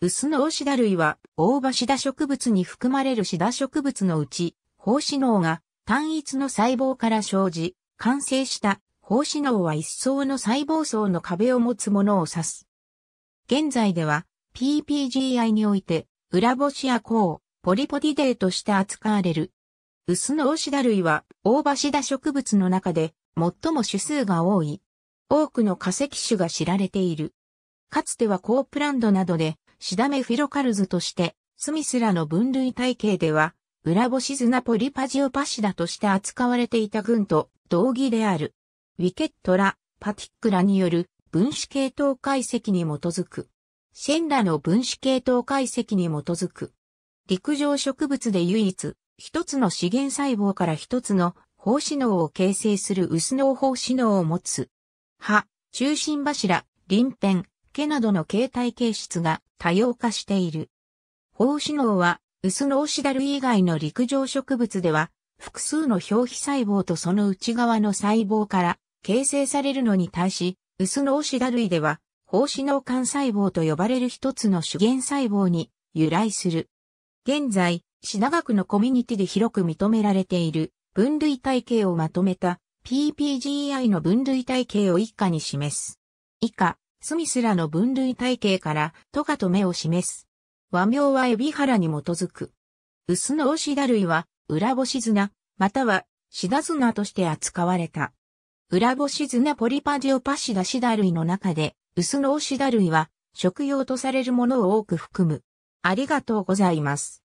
薄のシダ類は、大葉シダ植物に含まれるシダ植物のうち、胞子脳が単一の細胞から生じ、完成した胞子脳は一層の細胞層の壁を持つものを指す。現在では、PPGI において、裏星や甲、ポリポディデーとして扱われる。薄のシダ類は、大葉シダ植物の中で、最も種数が多い。多くの化石種が知られている。かつてはープランドなどでシダメフィロカルズとして、スミスらの分類体系では、裏ボシズナポリパジオパシダとして扱われていた群と同義である。ウィケットラ、パティックラによる分子系統解析に基づく。シェンラの分子系統解析に基づく。陸上植物で唯一、一つの資源細胞から一つの胞子脳を形成する薄脳胞子脳を持つ。葉、中心柱、鱗片、毛などの形態形質が多様化している。胞子脳は、薄脳子シダル以外の陸上植物では、複数の表皮細胞とその内側の細胞から形成されるのに対し、薄脳子ウシダ類では、胞子脳幹細胞と呼ばれる一つの主原細胞に由来する。現在、品学のコミュニティで広く認められている分類体系をまとめた PPGI の分類体系を以下に示す。以下、スミスらの分類体系からトカと目を示す。和名はエビハラに基づく。薄のシダ類は裏星砂、またはシダ砂として扱われた。裏星砂ポリパジオパシダシダ類の中で、薄のシダ類は食用とされるものを多く含む。ありがとうございます。